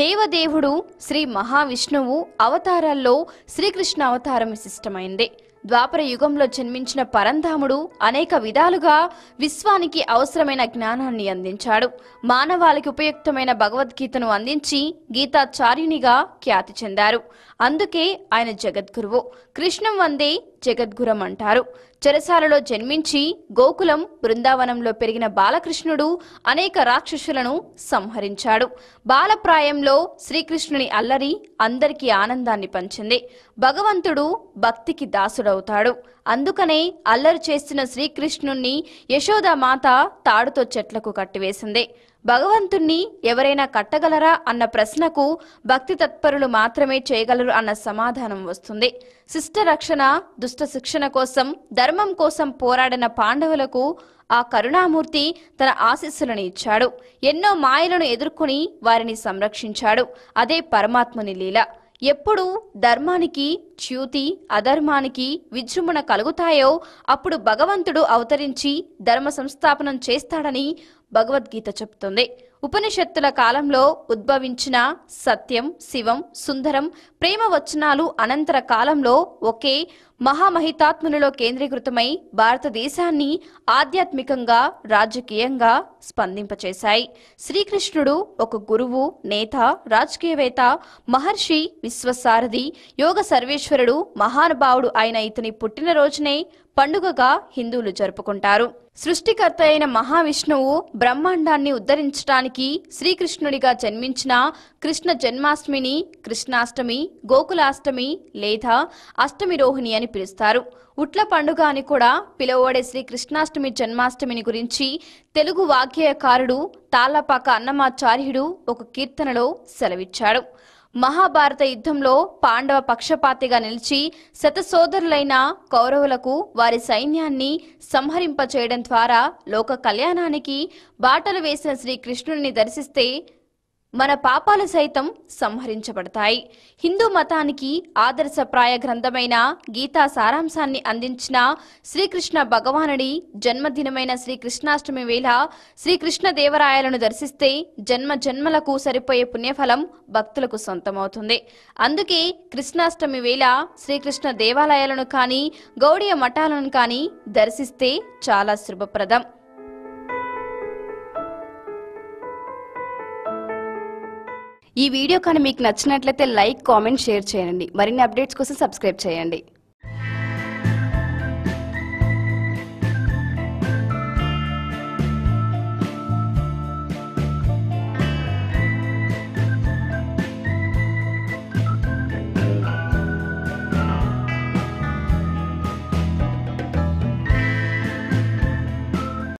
దేవదేవుడు శ్రీ మహావిష్ణువు అవతారాల్లో శ్రీకృష్ణ అవతారం విశిష్టమైంది ద్వాపర యుగంలో జన్మించిన పరంధాముడు అనేక విధాలుగా విశ్వానికి అవసరమైన జ్ఞానాన్ని అందించాడు మానవాళికి ఉపయుక్తమైన భగవద్గీతను అందించి గీతాచార్యునిగా ఖ్యాతి చెందారు అందుకే ఆయన జగద్గురువు కృష్ణం వందే జగద్గురం అంటారు చెరసాలలో జన్మించి గోకులం బృందావనంలో పెరిగిన బాలకృష్ణుడు అనేక రాక్షసులను సంహరించాడు బాలప్రాయంలో శ్రీకృష్ణుని అల్లరి అందరికీ ఆనందాన్ని పంచింది భగవంతుడు భక్తికి దాసుడు పాత్రుడవుతాడు అందుకనే అల్లరి చేసిన శ్రీకృష్ణుణ్ణి మాత తాడుతో చెట్లకు కట్టివేసింది భగవంతుణ్ణి ఎవరైనా కట్టగలరా అన్న ప్రశ్నకు భక్తి తత్పరులు మాత్రమే చేయగలరు అన్న సమాధానం వస్తుంది శిష్ట రక్షణ దుష్ట శిక్షణ కోసం ధర్మం కోసం పోరాడిన పాండవులకు ఆ కరుణామూర్తి తన ఆశీస్సులను ఇచ్చాడు ఎన్నో మాయలను ఎదుర్కొని వారిని సంరక్షించాడు అదే పరమాత్మని లీల ఎప్పుడు ధర్మానికి చ్యూతి అధర్మానికి విజృంభణ కలుగుతాయో అప్పుడు భగవంతుడు అవతరించి ధర్మ సంస్థాపనం చేస్తాడని భగవద్గీత చెబుతుంది ఉపనిషత్తుల కాలంలో ఉద్భవించిన సత్యం శివం సుందరం ప్రేమ వచనాలు అనంతర కాలంలో ఒకే మహామహితాత్ములలో కేంద్రీకృతమై భారతదేశాన్ని ఆధ్యాత్మికంగా రాజకీయంగా స్పందింపచేశాయి శ్రీకృష్ణుడు ఒక గురువు నేత రాజకీయవేత్త మహర్షి విశ్వసారథి యోగ సర్వేశ్వరుడు మహానుభావుడు అయిన ఇతని పుట్టినరోజునే పండుగగా హిందువులు జరుపుకుంటారు సృష్టికర్త అయిన మహావిష్ణువు బ్రహ్మాండాన్ని ఉద్ధరించడానికి శ్రీకృష్ణుడిగా జన్మించిన కృష్ణ జన్మాష్టమిని కృష్ణాష్టమి గోకులాష్టమి లేదా అష్టమి రోహిణి అని పిలుస్తారు ఉట్ల పండుగ అని కూడా పిలువబడే శ్రీ కృష్ణాష్టమి జన్మాష్టమిని గురించి తెలుగు వాగ్గేయకారుడు తాళ్ళపాక అన్నమాచార్యుడు ఒక కీర్తనలో సెలవిచ్చాడు మహాభారత యుద్ధంలో పాండవ పక్షపాతిగా నిలిచి శతసోదరులైన కౌరవులకు వారి సైన్యాన్ని సంహరింపచేయడం ద్వారా లోక కళ్యాణానికి బాటలు వేసిన శ్రీకృష్ణుడిని దర్శిస్తే మన పాపాలు సైతం సంహరించబడతాయి హిందూ మతానికి ఆదర్శప్రాయ గ్రంథమైన గీతా సారాంశాన్ని అందించిన శ్రీకృష్ణ భగవానుడి జన్మదినమైన శ్రీకృష్ణాష్టమి వేళ శ్రీకృష్ణ దేవరాయలను దర్శిస్తే జన్మ జన్మలకు సరిపోయే పుణ్యఫలం భక్తులకు సొంతమవుతుంది అందుకే కృష్ణాష్టమి వేళ శ్రీకృష్ణ దేవాలయాలను కానీ గౌడీయ మఠాలను కానీ దర్శిస్తే చాలా శుభప్రదం ఈ వీడియో కానీ మీకు నచ్చినట్లయితే లైక్ కామెంట్ షేర్ చేయండి మరిన్ని అప్డేట్స్ కోసం సబ్స్క్రైబ్ చేయండి